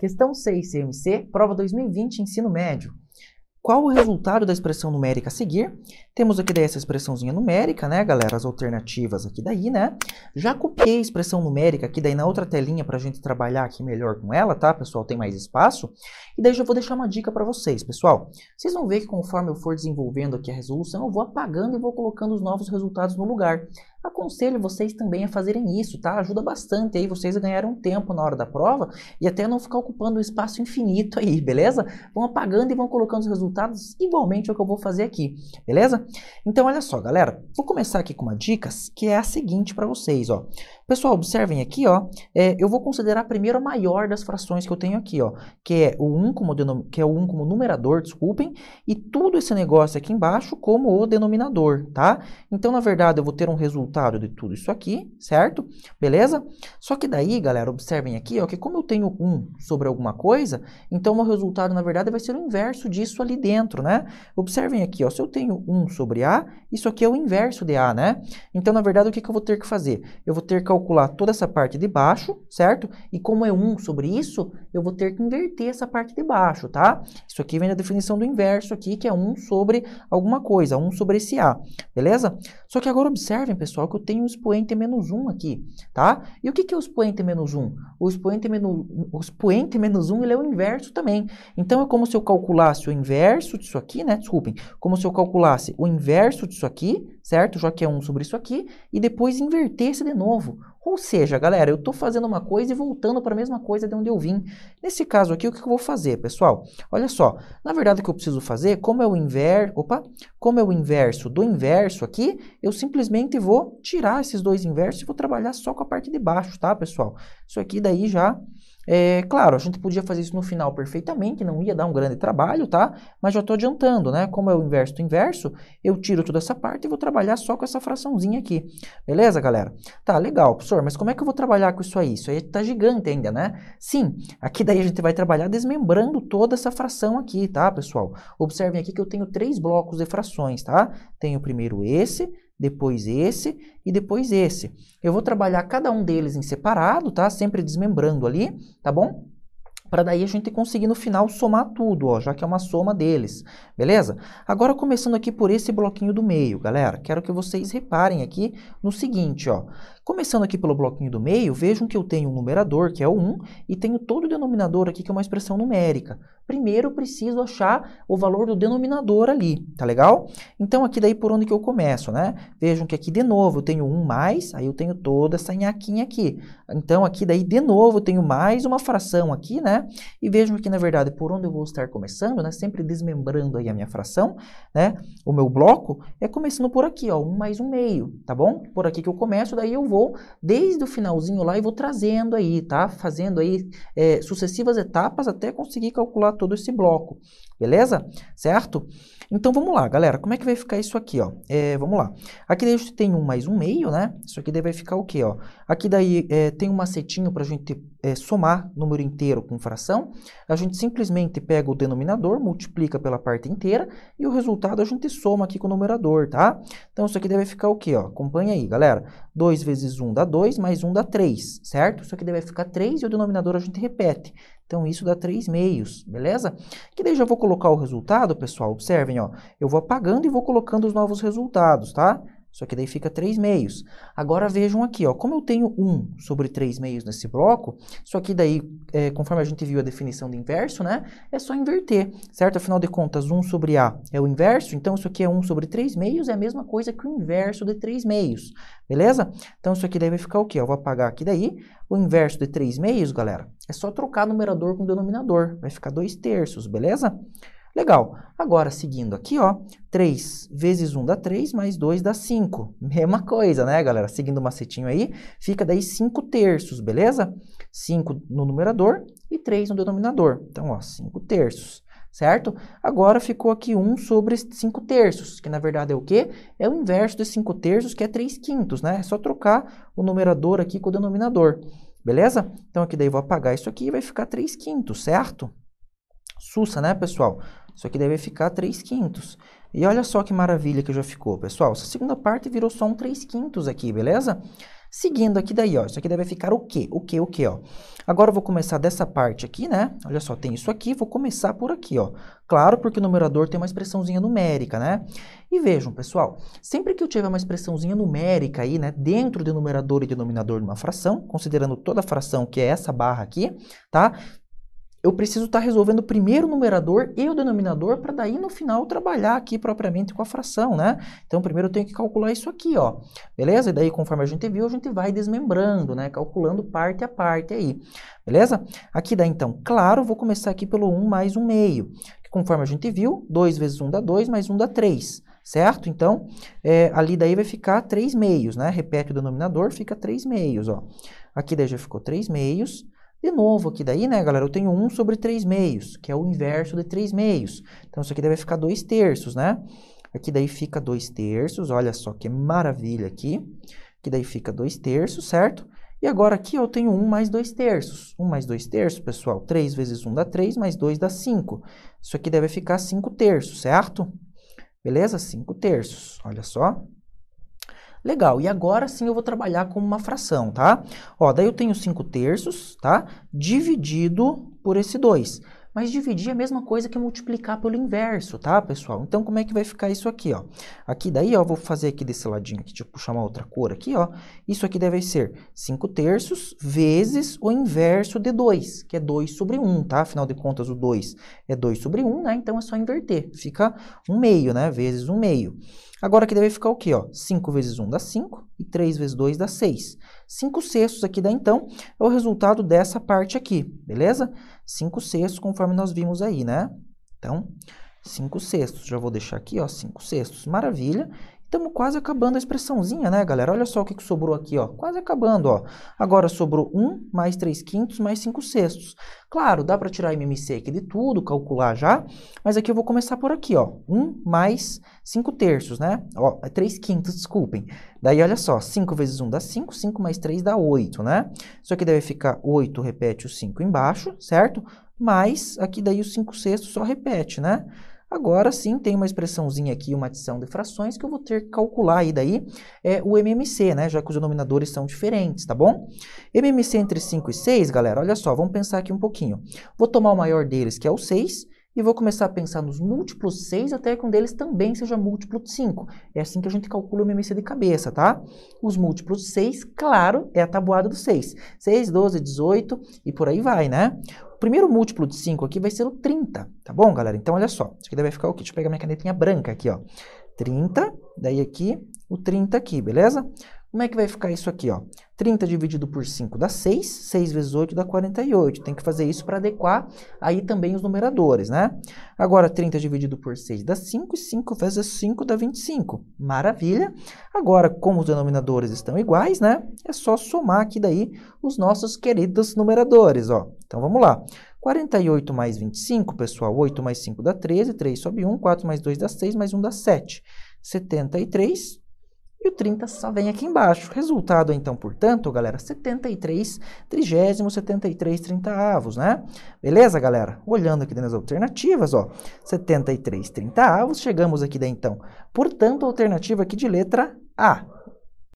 Questão 6, CMC, prova 2020, ensino médio. Qual o resultado da expressão numérica a seguir? Temos aqui daí essa expressãozinha numérica, né, galera? As alternativas aqui daí, né? Já copiei a expressão numérica aqui daí na outra telinha para a gente trabalhar aqui melhor com ela, tá, pessoal? Tem mais espaço. E daí já vou deixar uma dica para vocês, pessoal. Vocês vão ver que conforme eu for desenvolvendo aqui a resolução, eu vou apagando e vou colocando os novos resultados no lugar aconselho vocês também a fazerem isso, tá? Ajuda bastante aí vocês a ganharem um tempo na hora da prova e até não ficar ocupando um espaço infinito aí, beleza? Vão apagando e vão colocando os resultados igualmente ao que eu vou fazer aqui, beleza? Então olha só, galera, vou começar aqui com uma dicas que é a seguinte para vocês, ó. Pessoal, observem aqui, ó, é, eu vou considerar primeiro a maior das frações que eu tenho aqui, ó, que é o 1 como, denom que é o 1 como numerador, desculpem, e tudo esse negócio aqui embaixo como o denominador, tá? Então, na verdade, eu vou ter um resultado de tudo isso aqui, certo? Beleza? Só que daí, galera, observem aqui, ó, que como eu tenho 1 sobre alguma coisa, então o meu resultado, na verdade, vai ser o inverso disso ali dentro, né? Observem aqui, ó, se eu tenho 1 sobre A, isso aqui é o inverso de A, né? Então, na verdade, o que, que eu vou ter que fazer? Eu vou ter que calcular toda essa parte de baixo, certo? E como é 1 sobre isso, eu vou ter que inverter essa parte de baixo, tá? Isso aqui vem da definição do inverso aqui, que é 1 sobre alguma coisa, 1 sobre esse A, beleza? Só que agora observem, pessoal, que eu tenho expoente menos 1 aqui, tá? E o que, que é o expoente menos 1? O expoente menos, o expoente menos 1 ele é o inverso também. Então, é como se eu calculasse o inverso disso aqui, né? Desculpem, como se eu calculasse o inverso disso aqui, certo? Já que é 1 sobre isso aqui, e depois inverter-se de novo. Ou seja, galera, eu estou fazendo uma coisa e voltando para a mesma coisa de onde eu vim. Nesse caso aqui, o que eu vou fazer, pessoal? Olha só, na verdade o que eu preciso fazer, como é o inverso, opa, como é o inverso do inverso aqui, eu simplesmente vou tirar esses dois inversos e vou trabalhar só com a parte de baixo, tá, pessoal? Isso aqui daí já é, claro, a gente podia fazer isso no final perfeitamente, não ia dar um grande trabalho, tá? Mas já estou adiantando, né? Como é o inverso do inverso, eu tiro toda essa parte e vou trabalhar só com essa fraçãozinha aqui. Beleza, galera? Tá, legal, professor, mas como é que eu vou trabalhar com isso aí? Isso aí tá gigante ainda, né? Sim, aqui daí a gente vai trabalhar desmembrando toda essa fração aqui, tá, pessoal? Observem aqui que eu tenho três blocos de frações, tá? Tenho primeiro esse, depois esse e depois esse. Eu vou trabalhar cada um deles em separado, tá? Sempre desmembrando ali, tá bom? Para daí a gente conseguir no final somar tudo, ó, já que é uma soma deles, beleza? Agora começando aqui por esse bloquinho do meio, galera, quero que vocês reparem aqui no seguinte, ó, Começando aqui pelo bloquinho do meio, vejam que eu tenho um numerador, que é o 1, e tenho todo o denominador aqui, que é uma expressão numérica. Primeiro, eu preciso achar o valor do denominador ali, tá legal? Então, aqui daí por onde que eu começo, né? Vejam que aqui, de novo, eu tenho 1 mais, aí eu tenho toda essa nhaquinha aqui. Então, aqui daí, de novo, eu tenho mais uma fração aqui, né? E vejam que, na verdade, por onde eu vou estar começando, né? Sempre desmembrando aí a minha fração, né? O meu bloco é começando por aqui, ó, 1 mais 1 meio, tá bom? Por aqui que eu começo, daí eu vou vou desde o finalzinho lá e vou trazendo aí, tá? Fazendo aí é, sucessivas etapas até conseguir calcular todo esse bloco, beleza? Certo? Então vamos lá, galera. Como é que vai ficar isso aqui, ó? É, vamos lá. Aqui daí a gente tem um mais um meio, né? Isso aqui daí vai ficar o quê, ó? Aqui daí é, tem um macetinho para a gente é, somar número inteiro com fração. A gente simplesmente pega o denominador, multiplica pela parte inteira e o resultado a gente soma aqui com o numerador, tá? Então isso aqui deve ficar o quê, ó? Acompanha aí, galera. 2 vezes vezes 1 dá 2, mais 1 dá 3, certo? só que daí vai ficar 3 e o denominador a gente repete. Então, isso dá 3 meios, beleza? Que daí já vou colocar o resultado, pessoal. Observem, ó. Eu vou apagando e vou colocando os novos resultados, tá? Só que daí fica 3 meios. Agora vejam aqui, ó, como eu tenho 1 sobre 3 meios nesse bloco, só que daí, é, conforme a gente viu a definição do inverso, né, é só inverter, certo? Afinal de contas, 1 sobre A é o inverso, então isso aqui é 1 sobre 3 meios, é a mesma coisa que o inverso de 3 meios, beleza? Então isso aqui daí vai ficar o quê? Eu vou apagar aqui daí, o inverso de 3 meios, galera, é só trocar numerador com denominador, vai ficar 2 terços, Beleza? Legal. Agora, seguindo aqui, ó, 3 vezes 1 dá 3, mais 2 dá 5. Mesma coisa, né, galera? Seguindo o macetinho aí, fica daí 5 terços, beleza? 5 no numerador e 3 no denominador. Então, ó, 5 terços, certo? Agora ficou aqui 1 sobre 5 terços, que na verdade é o quê? É o inverso de 5 terços, que é 3 quintos, né? É só trocar o numerador aqui com o denominador, beleza? Então, aqui daí eu vou apagar isso aqui e vai ficar 3 quintos, certo? Sussa, né, pessoal? Isso aqui deve ficar 3 quintos. E olha só que maravilha que já ficou, pessoal. Essa segunda parte virou só um 3 quintos aqui, beleza? Seguindo aqui daí, ó. Isso aqui deve ficar o quê? O quê? O quê, ó? Agora eu vou começar dessa parte aqui, né? Olha só, tem isso aqui, vou começar por aqui, ó. Claro, porque o numerador tem uma expressãozinha numérica, né? E vejam, pessoal, sempre que eu tiver uma expressãozinha numérica aí, né, dentro de numerador e denominador de uma fração, considerando toda a fração que é essa barra aqui, tá? eu preciso estar tá resolvendo primeiro o numerador e o denominador para daí no final trabalhar aqui propriamente com a fração, né? Então primeiro eu tenho que calcular isso aqui, ó. Beleza? E daí conforme a gente viu, a gente vai desmembrando, né? Calculando parte a parte aí. Beleza? Aqui dá então, claro, vou começar aqui pelo 1 mais 1 meio. Que conforme a gente viu, 2 vezes 1 dá 2, mais 1 dá 3 certo? Então, é, ali daí vai ficar 3 meios, né? Repete o denominador, fica 3 meios, ó. Aqui daí já ficou 3 meios, de novo, aqui daí, né, galera, eu tenho 1 sobre 3 meios, que é o inverso de 3 meios. Então, isso aqui deve ficar 2 terços, né? Aqui daí fica 2 terços, olha só que maravilha aqui. Aqui daí fica 2 terços, certo? E agora aqui eu tenho 1 mais 2 terços. 1 mais 2 terços, pessoal, 3 vezes 1 dá 3, mais 2 dá 5. Isso aqui deve ficar 5 terços, certo? Beleza? 5 terços, olha só. Legal, e agora sim eu vou trabalhar com uma fração, tá? Ó, daí eu tenho 5 terços, tá? Dividido por esse 2. Mas dividir é a mesma coisa que multiplicar pelo inverso, tá, pessoal? Então, como é que vai ficar isso aqui, ó? Aqui daí, ó, vou fazer aqui desse ladinho aqui, deixa eu puxar uma outra cor aqui, ó. Isso aqui deve ser 5 terços vezes o inverso de 2, que é 2 sobre 1, tá? Afinal de contas, o 2 é 2 sobre 1, né? Então, é só inverter. Fica 1 meio, né? Vezes 1 meio. Agora aqui deve ficar o quê? Ó? 5 vezes 1 dá 5 e 3 vezes 2 dá 6. 5 sextos aqui dá então é o resultado dessa parte aqui, beleza? 5 sextos, conforme nós vimos aí, né? Então, 5 sextos. Já vou deixar aqui, ó, 5 sextos. Maravilha. Estamos quase acabando a expressãozinha, né, galera? Olha só o que, que sobrou aqui, ó. Quase acabando, ó. Agora sobrou 1 mais 3 quintos mais 5 sextos. Claro, dá para tirar MMC aqui de tudo, calcular já, mas aqui eu vou começar por aqui, ó. 1 mais 5 terços, né? Ó, 3 é quintos, desculpem. Daí, olha só, 5 vezes 1 dá 5, 5 mais 3 dá 8, né? Isso aqui deve ficar 8, repete o 5 embaixo, certo? Mais, aqui daí o 5 sextos só repete, né? Agora sim tem uma expressãozinha aqui, uma adição de frações, que eu vou ter que calcular aí daí é, o MMC, né? Já que os denominadores são diferentes, tá bom? MMC entre 5 e 6, galera, olha só, vamos pensar aqui um pouquinho. Vou tomar o maior deles, que é o 6, e vou começar a pensar nos múltiplos 6 até que um deles também seja múltiplo de 5. É assim que a gente calcula o MMC de cabeça, tá? Os múltiplos 6, claro, é a tabuada do 6. 6, 12, 18 e por aí vai, né? O primeiro múltiplo de 5 aqui vai ser o 30, tá bom, galera? Então, olha só, isso aqui deve ficar o quê? Deixa eu pegar minha canetinha branca aqui, ó. 30, daí aqui, o 30 aqui, beleza? Como é que vai ficar isso aqui? Ó? 30 dividido por 5 dá 6, 6 vezes 8 dá 48. Tem que fazer isso para adequar aí também os numeradores, né? Agora, 30 dividido por 6 dá 5, e 5 vezes 5 dá 25. Maravilha! Agora, como os denominadores estão iguais, né? É só somar aqui daí os nossos queridos numeradores, ó. Então, vamos lá. 48 mais 25, pessoal, 8 mais 5 dá 13, 3 sobe 1, 4 mais 2 dá 6, mais 1 dá 7. 73 e o 30 só vem aqui embaixo. Resultado, então, portanto, galera, 73 trigésimo, 73 trintaavos, né? Beleza, galera? Olhando aqui nas alternativas, ó, 73 trintaavos, chegamos aqui, daí, então, portanto, alternativa aqui de letra A.